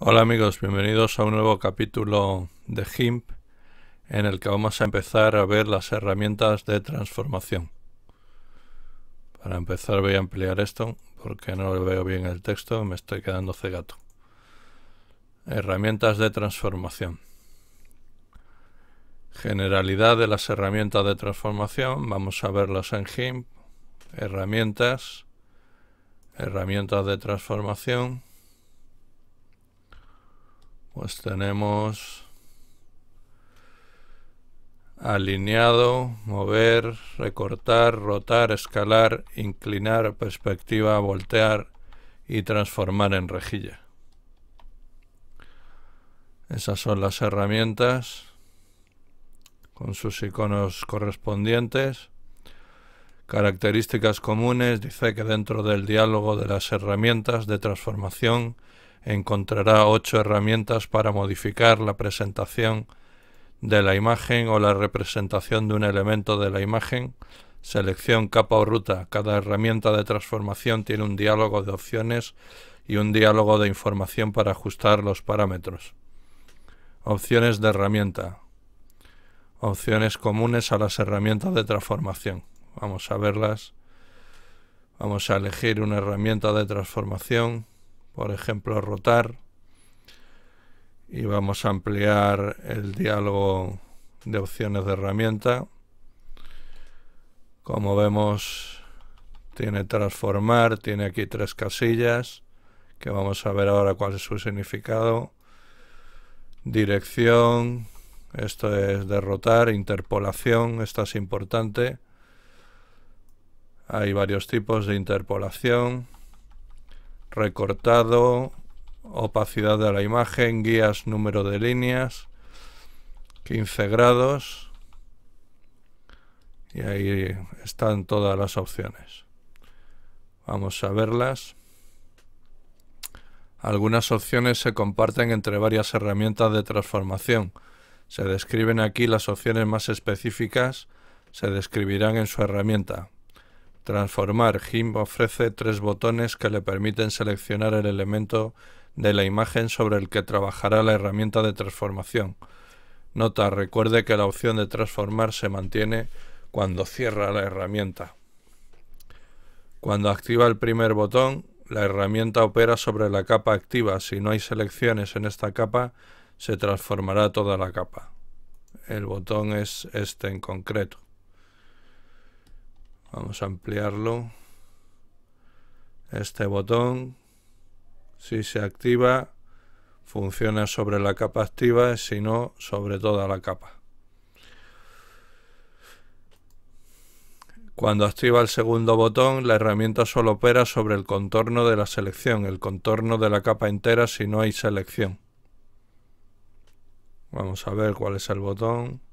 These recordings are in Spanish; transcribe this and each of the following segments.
Hola amigos, bienvenidos a un nuevo capítulo de GIMP en el que vamos a empezar a ver las herramientas de transformación. Para empezar voy a ampliar esto porque no lo veo bien el texto, me estoy quedando cegato. Herramientas de transformación. Generalidad de las herramientas de transformación, vamos a verlas en GIMP. Herramientas, herramientas de transformación pues tenemos alineado, mover, recortar, rotar, escalar, inclinar, perspectiva, voltear y transformar en rejilla. Esas son las herramientas con sus iconos correspondientes. Características comunes, dice que dentro del diálogo de las herramientas de transformación encontrará ocho herramientas para modificar la presentación de la imagen o la representación de un elemento de la imagen. Selección capa o ruta. Cada herramienta de transformación tiene un diálogo de opciones y un diálogo de información para ajustar los parámetros. Opciones de herramienta. Opciones comunes a las herramientas de transformación. Vamos a verlas. Vamos a elegir una herramienta de transformación por ejemplo, rotar y vamos a ampliar el diálogo de opciones de herramienta. Como vemos, tiene transformar, tiene aquí tres casillas, que vamos a ver ahora cuál es su significado. Dirección, esto es derrotar, interpolación, esta es importante. Hay varios tipos de interpolación recortado, opacidad de la imagen, guías, número de líneas, 15 grados y ahí están todas las opciones. Vamos a verlas. Algunas opciones se comparten entre varias herramientas de transformación. Se describen aquí las opciones más específicas, se describirán en su herramienta. Transformar GIMP ofrece tres botones que le permiten seleccionar el elemento de la imagen sobre el que trabajará la herramienta de transformación. Nota, recuerde que la opción de transformar se mantiene cuando cierra la herramienta. Cuando activa el primer botón, la herramienta opera sobre la capa activa. Si no hay selecciones en esta capa, se transformará toda la capa. El botón es este en concreto. Vamos a ampliarlo. Este botón, si se activa, funciona sobre la capa activa, si no, sobre toda la capa. Cuando activa el segundo botón, la herramienta solo opera sobre el contorno de la selección, el contorno de la capa entera si no hay selección. Vamos a ver cuál es el botón.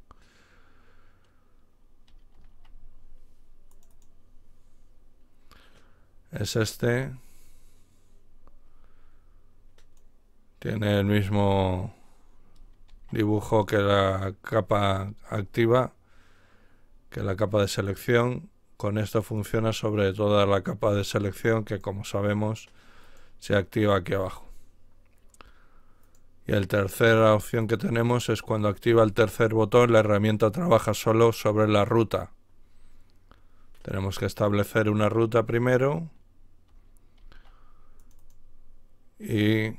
es este. Tiene el mismo dibujo que la capa activa, que la capa de selección. Con esto funciona sobre toda la capa de selección que como sabemos se activa aquí abajo. Y la tercera opción que tenemos es cuando activa el tercer botón, la herramienta trabaja solo sobre la ruta. Tenemos que establecer una ruta primero y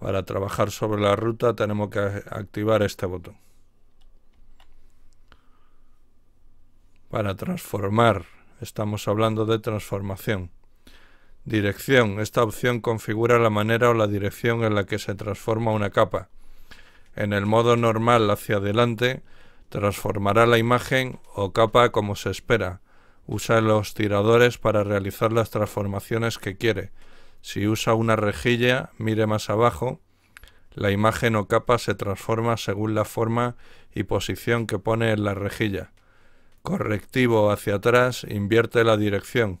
para trabajar sobre la ruta tenemos que activar este botón. Para transformar, estamos hablando de transformación. Dirección. Esta opción configura la manera o la dirección en la que se transforma una capa. En el modo normal hacia adelante, transformará la imagen o capa como se espera. Usa los tiradores para realizar las transformaciones que quiere. Si usa una rejilla, mire más abajo. La imagen o capa se transforma según la forma y posición que pone en la rejilla. Correctivo hacia atrás invierte la dirección.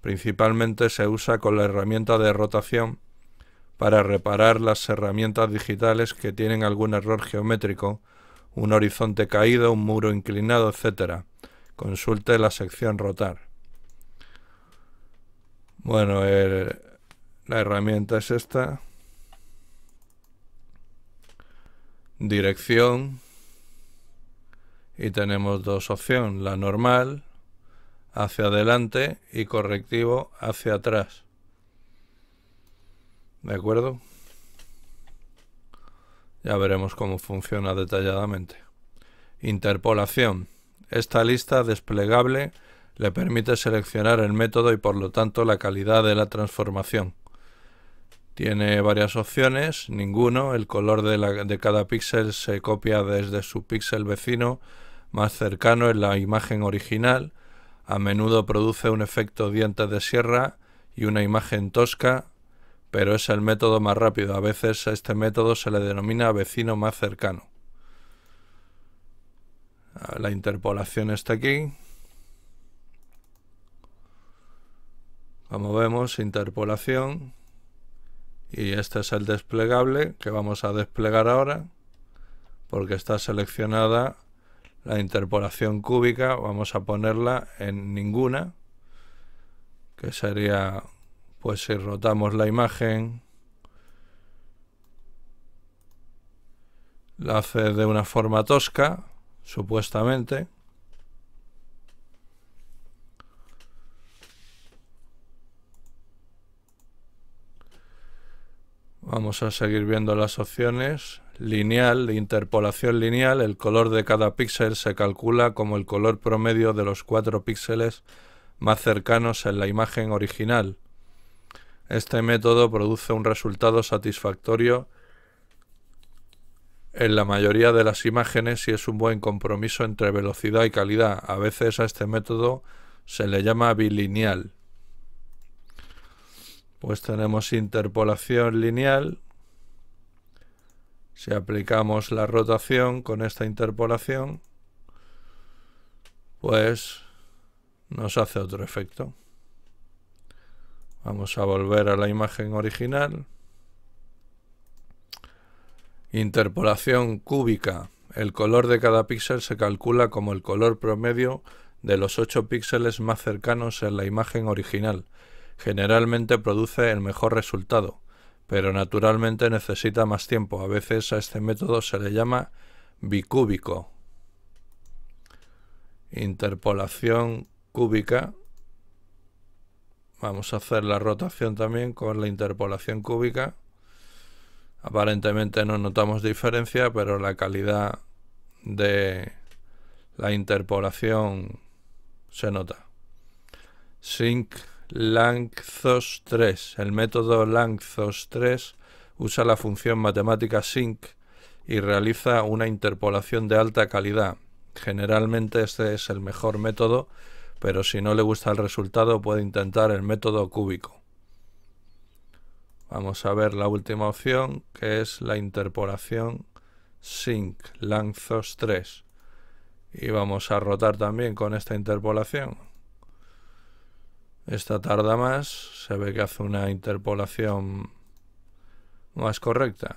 Principalmente se usa con la herramienta de rotación para reparar las herramientas digitales que tienen algún error geométrico, un horizonte caído, un muro inclinado, etc. Consulte la sección rotar. Bueno, el, la herramienta es esta. Dirección. Y tenemos dos opciones, la normal hacia adelante y correctivo hacia atrás. ¿De acuerdo? Ya veremos cómo funciona detalladamente. Interpolación. Esta lista desplegable le permite seleccionar el método y por lo tanto la calidad de la transformación. Tiene varias opciones, ninguno, el color de, cada píxel se copia desde su píxel vecino más cercano en la imagen original, a menudo produce un efecto dientes de sierra y una imagen tosca, pero es el método más rápido, a veces a este método se le denomina vecino más cercano. Ah, la interpolación está aquí. Como vemos, interpolación y este es el desplegable que vamos a desplegar ahora porque está seleccionada la interpolación cúbica vamos a ponerla en ninguna que sería pues si rotamos la imagen la hace de una forma tosca supuestamente Vamos a seguir viendo las opciones. Lineal, interpolación lineal, el color de cada píxel se calcula como el color promedio de los cuatro píxeles más cercanos en la imagen original. Este método produce un resultado satisfactorio en la mayoría de las imágenes y es un buen compromiso entre velocidad y calidad. A veces a este método se le llama bilineal pues tenemos interpolación lineal. Si aplicamos la rotación con esta interpolación, pues nos hace otro efecto. Vamos a volver a la imagen original. Interpolación cúbica. El color de cada píxel se calcula como el color promedio de los 8 píxeles más cercanos en la imagen original generalmente produce el mejor resultado, pero naturalmente necesita más tiempo. A veces a este método se le llama bicúbico. Interpolación cúbica. Vamos a hacer la rotación también con la interpolación cúbica. Aparentemente no notamos diferencia, pero la calidad de la interpolación se nota. Sync Langzos 3. El método Langzos 3 usa la función matemática sync y realiza una interpolación de alta calidad. Generalmente este es el mejor método, pero si no le gusta el resultado puede intentar el método cúbico. Vamos a ver la última opción, que es la interpolación sync, Lanczos 3. Y vamos a rotar también con esta interpolación. Esta tarda más, se ve que hace una interpolación más correcta.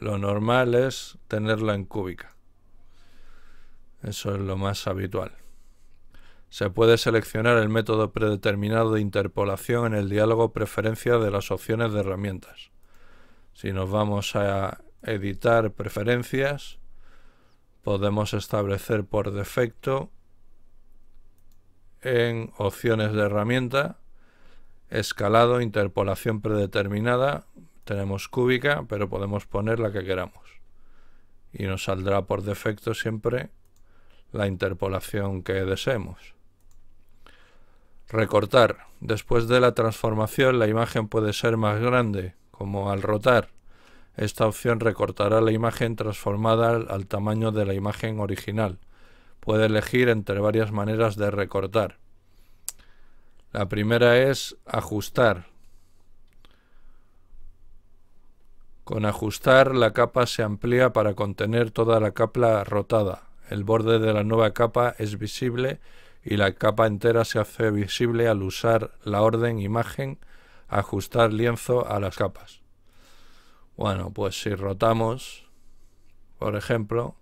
Lo normal es tenerla en cúbica. Eso es lo más habitual. Se puede seleccionar el método predeterminado de interpolación en el diálogo preferencia de las opciones de herramientas. Si nos vamos a editar preferencias, podemos establecer por defecto en opciones de herramienta, escalado, interpolación predeterminada, tenemos cúbica, pero podemos poner la que queramos. Y nos saldrá por defecto siempre la interpolación que deseemos. Recortar. Después de la transformación la imagen puede ser más grande, como al rotar. Esta opción recortará la imagen transformada al tamaño de la imagen original puede elegir entre varias maneras de recortar. La primera es ajustar. Con ajustar la capa se amplía para contener toda la capa rotada. El borde de la nueva capa es visible y la capa entera se hace visible al usar la orden imagen ajustar lienzo a las capas. Bueno, pues si rotamos, por ejemplo,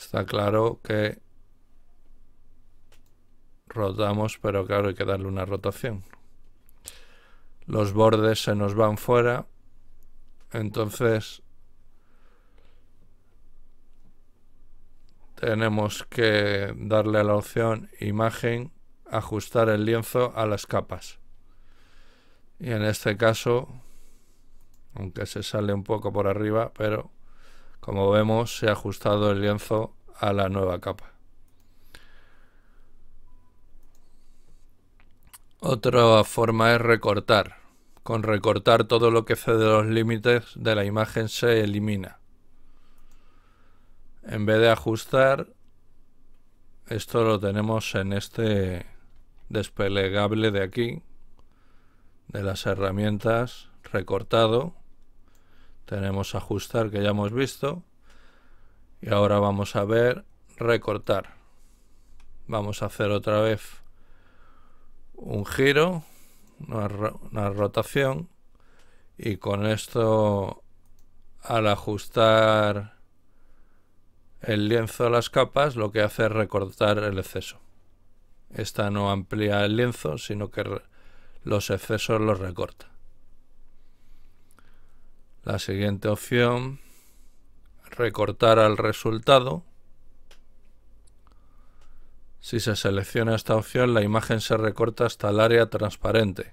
Está claro que rotamos, pero claro, hay que darle una rotación. Los bordes se nos van fuera, entonces tenemos que darle a la opción imagen, ajustar el lienzo a las capas. Y en este caso, aunque se sale un poco por arriba, pero como vemos, se ha ajustado el lienzo a la nueva capa. Otra forma es recortar. Con recortar todo lo que cede los límites de la imagen se elimina. En vez de ajustar, esto lo tenemos en este desplegable de aquí, de las herramientas, recortado tenemos ajustar que ya hemos visto y ahora vamos a ver recortar vamos a hacer otra vez un giro una, rotación y con esto al ajustar el lienzo a las capas lo que hace es recortar el exceso esta no amplía el lienzo sino que los excesos los recorta la siguiente opción, recortar al resultado. Si se selecciona esta opción, la imagen se recorta hasta el área transparente,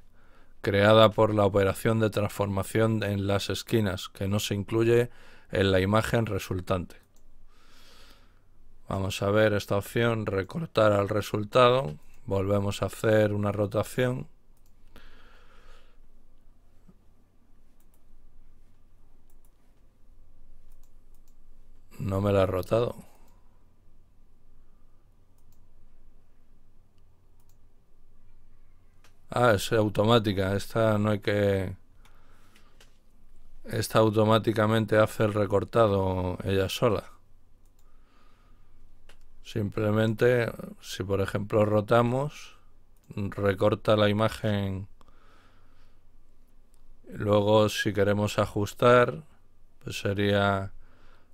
creada por la operación de transformación en las esquinas, que no se incluye en la imagen resultante. Vamos a ver esta opción, recortar al resultado. Volvemos a hacer una rotación. No me la ha rotado. Ah, es automática. Esta no hay que... Esta automáticamente hace el recortado ella sola. Simplemente, si por ejemplo rotamos, recorta la imagen. Luego, si queremos ajustar, pues sería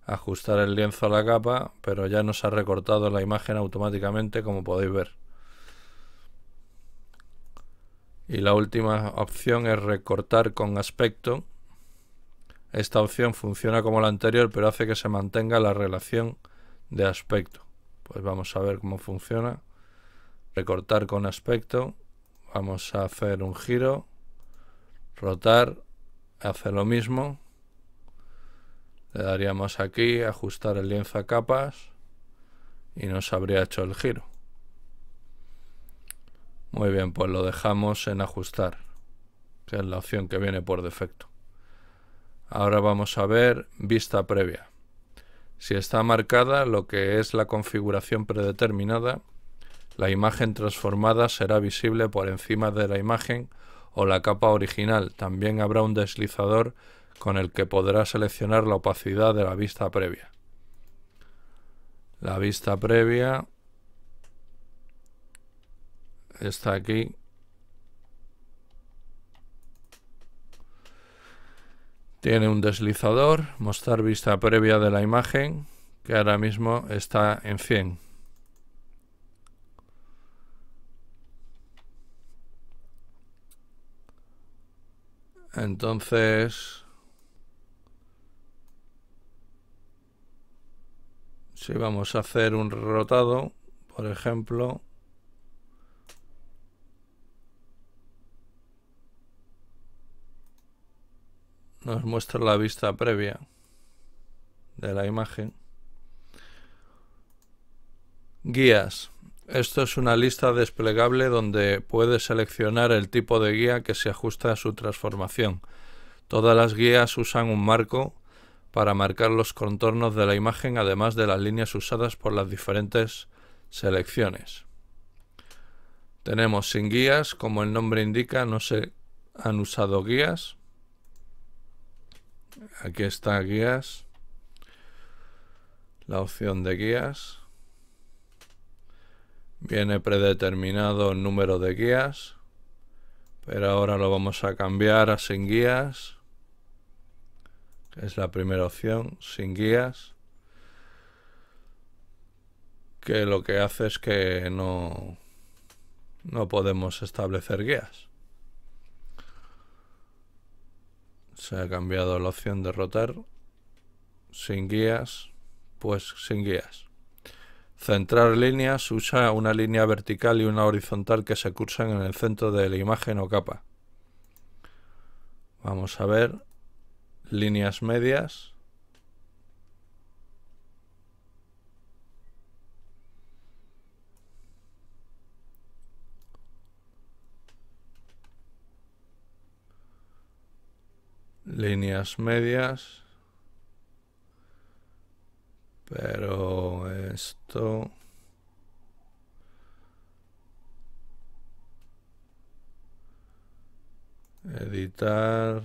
ajustar el lienzo a la capa, pero ya nos ha recortado la imagen automáticamente como podéis ver. Y la última opción es recortar con aspecto. Esta opción funciona como la anterior, pero hace que se mantenga la relación de aspecto. Pues vamos a ver cómo funciona. Recortar con aspecto. Vamos a hacer un giro. Rotar. Hace lo mismo. Le daríamos aquí, ajustar el lienzo a capas y nos habría hecho el giro. Muy bien, pues lo dejamos en ajustar, que es la opción que viene por defecto. Ahora vamos a ver vista previa. Si está marcada lo que es la configuración predeterminada, la imagen transformada será visible por encima de la imagen o la capa original. También habrá un deslizador con el que podrá seleccionar la opacidad de la vista previa. La vista previa está aquí. Tiene un deslizador, mostrar vista previa de la imagen, que ahora mismo está en 100. Entonces, Si vamos a hacer un rotado, por ejemplo, nos muestra la vista previa de la imagen. Guías. Esto es una lista desplegable donde puede seleccionar el tipo de guía que se ajusta a su transformación. Todas las guías usan un marco para marcar los contornos de la imagen además de las líneas usadas por las diferentes selecciones. Tenemos sin guías, como el nombre indica, no se han usado guías. Aquí está guías, la opción de guías. Viene predeterminado el número de guías, pero ahora lo vamos a cambiar a sin guías es la primera opción, sin guías, que lo que hace es que no, no podemos establecer guías. Se ha cambiado la opción de rotar sin guías, pues sin guías. Centrar líneas usa una línea vertical y una horizontal que se cursan en el centro de la imagen o capa. Vamos a ver líneas medias. líneas medias pero esto editar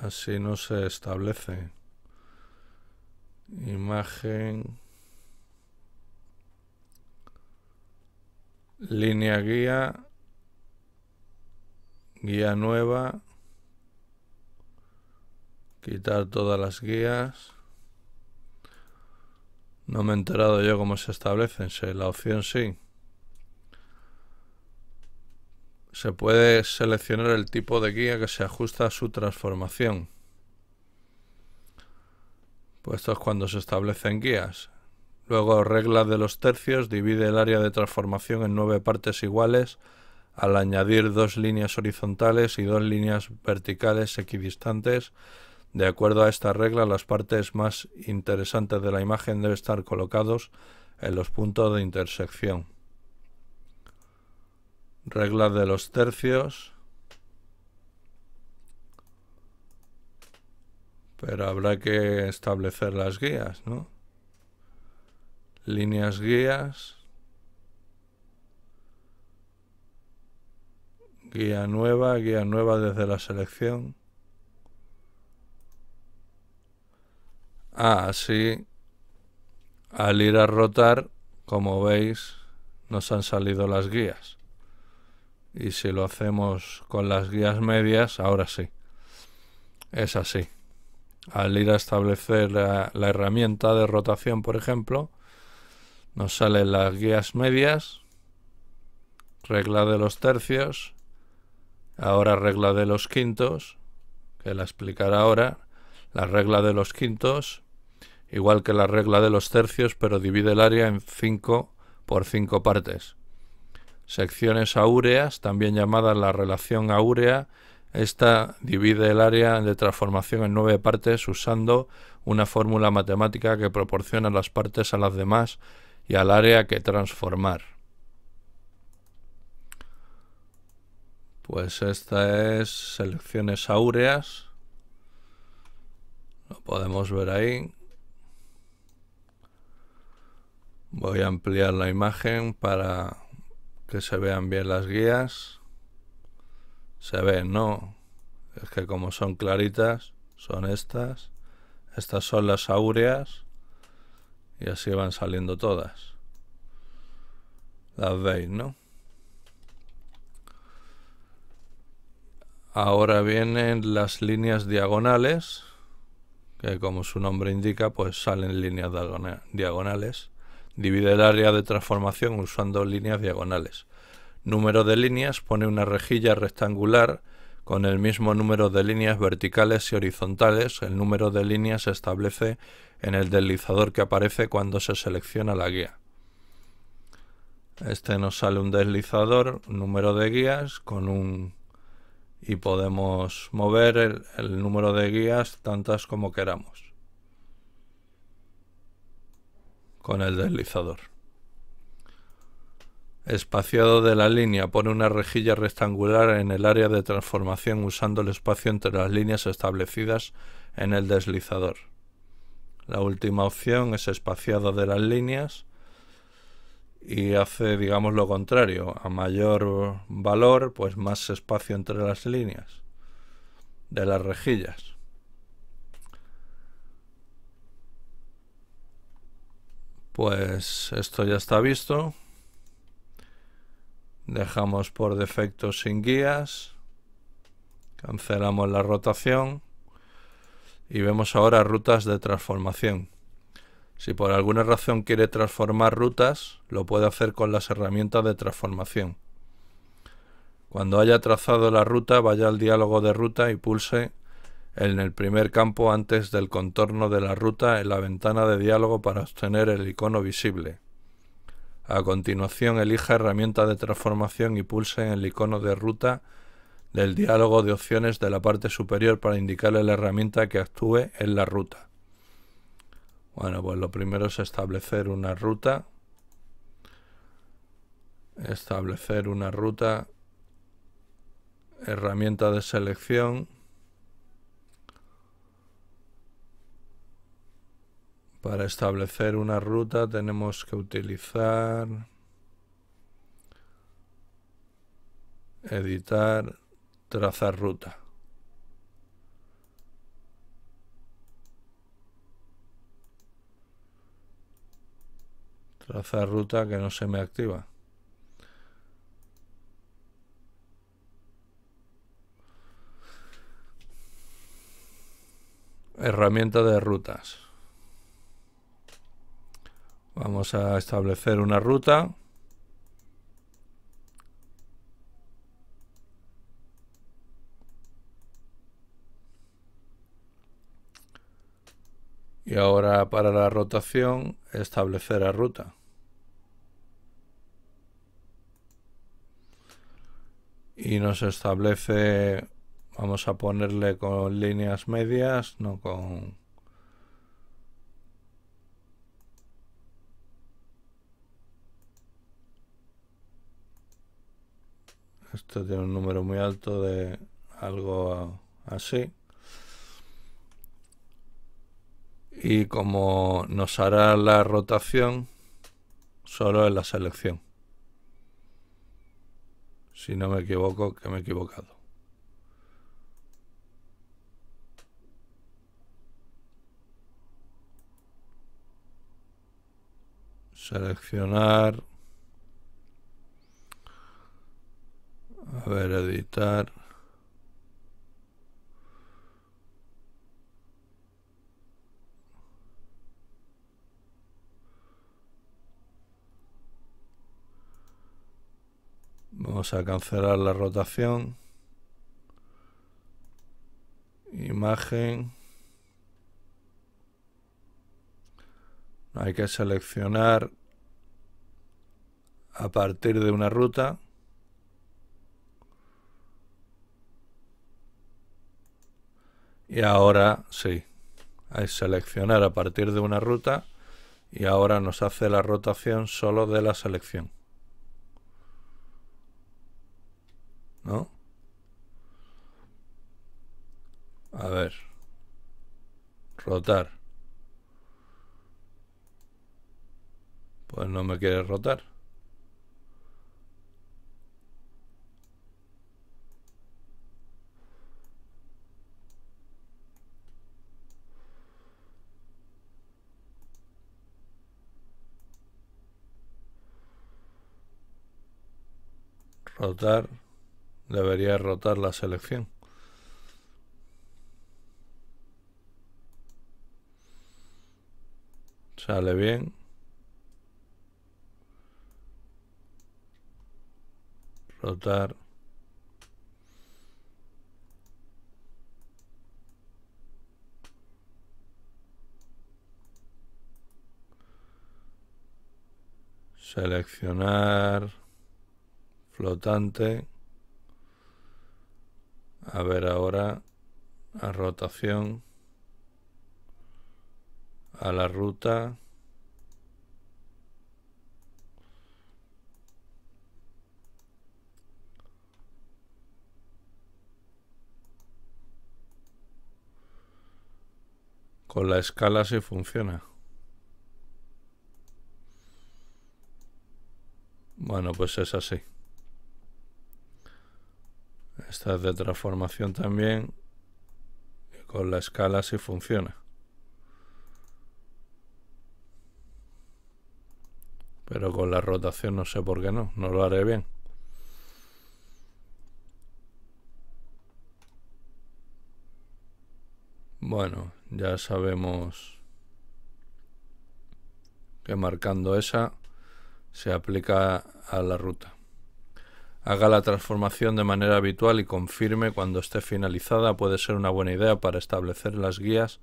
Así no se establece imagen, línea guía, guía nueva, quitar todas las guías. No me he enterado yo cómo se establecen, la opción sí se puede seleccionar el tipo de guía que se ajusta a su transformación. Pues esto es cuando se establecen guías. Luego, regla de los tercios, divide el área de transformación en nueve partes iguales al añadir dos líneas horizontales y dos líneas verticales equidistantes. De acuerdo a esta regla, las partes más interesantes de la imagen deben estar colocados en los puntos de intersección regla de los tercios. Pero habrá que establecer las guías, ¿no? Líneas guías. Guía nueva, guía nueva desde la selección. Ah, así, al ir a rotar, como veis, nos han salido las guías y si lo hacemos con las guías medias, ahora sí. Es así. Al ir a establecer la, herramienta de rotación, por ejemplo, nos salen las guías medias, regla de los tercios, ahora regla de los quintos, que la explicaré ahora, la regla de los quintos, igual que la regla de los tercios, pero divide el área en 5 por 5 partes secciones áureas, también llamada la relación áurea. Esta divide el área de transformación en nueve partes usando una fórmula matemática que proporciona las partes a las demás y al área que transformar. Pues esta es selecciones áureas. Lo podemos ver ahí. Voy a ampliar la imagen para que se vean bien las guías. Se ven, ¿no? Es que como son claritas, son estas. Estas son las áureas. Y así van saliendo todas. Las veis, ¿no? Ahora vienen las líneas diagonales, que como su nombre indica, pues salen líneas diagonales. Divide el área de transformación usando líneas diagonales. Número de líneas pone una rejilla rectangular con el mismo número de líneas verticales y horizontales. El número de líneas se establece en el deslizador que aparece cuando se selecciona la guía. Este nos sale un deslizador, número de guías con un y podemos mover el número de guías tantas como queramos. con el deslizador. Espaciado de la línea, pone una rejilla rectangular en el área de transformación usando el espacio entre las líneas establecidas en el deslizador. La última opción es espaciado de las líneas y hace, digamos, lo contrario. A mayor valor, pues más espacio entre las líneas de las rejillas. Pues esto ya está visto. Dejamos por defecto sin guías. Cancelamos la rotación. Y vemos ahora rutas de transformación. Si por alguna razón quiere transformar rutas, lo puede hacer con las herramientas de transformación. Cuando haya trazado la ruta, vaya al diálogo de ruta y pulse en el primer campo antes del contorno de la ruta en la ventana de diálogo para obtener el icono visible. A continuación elija herramienta de transformación y pulse en el icono de ruta del diálogo de opciones de la parte superior para indicarle la herramienta que actúe en la ruta. Bueno, pues lo primero es establecer una ruta. Establecer una ruta. Herramienta de selección. Para establecer una ruta tenemos que utilizar editar trazar ruta. Trazar ruta que no se me activa. Herramienta de rutas. Vamos a establecer una ruta. Y ahora para la rotación, establecer la ruta. Y nos establece, vamos a ponerle con líneas medias, no con Esto tiene un número muy alto de algo así. Y como nos hará la rotación solo en la selección. Si no me equivoco, que me he equivocado. Seleccionar A ver, editar. Vamos a cancelar la rotación. Imagen. Hay que seleccionar a partir de una ruta. Y ahora sí, hay seleccionar a partir de una ruta y ahora nos hace la rotación solo de la selección. ¿No? A ver. Rotar. Pues no me quiere rotar. rotar, debería rotar la selección. Sale bien. Rotar. Seleccionar flotante. A ver ahora a rotación, a la ruta. Con la escala sí funciona. Bueno, pues es así esta es de transformación también con la escala si sí funciona pero con la rotación no sé por qué no no lo haré bien bueno ya sabemos que marcando esa se aplica a la ruta Haga la transformación de manera habitual y confirme cuando esté finalizada puede ser una buena idea para establecer las guías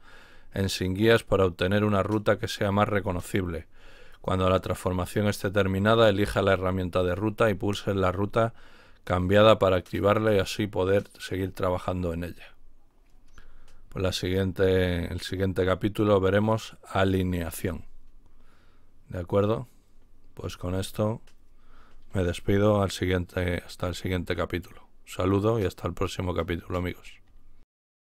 en sin guías para obtener una ruta que sea más reconocible. Cuando la transformación esté terminada, elija la herramienta de ruta y pulse en la ruta cambiada para activarla y así poder seguir trabajando en ella. por pues la siguiente, el siguiente capítulo veremos alineación. ¿De acuerdo? Pues con esto me despido al siguiente, hasta el siguiente capítulo. Saludo y hasta el próximo capítulo, amigos.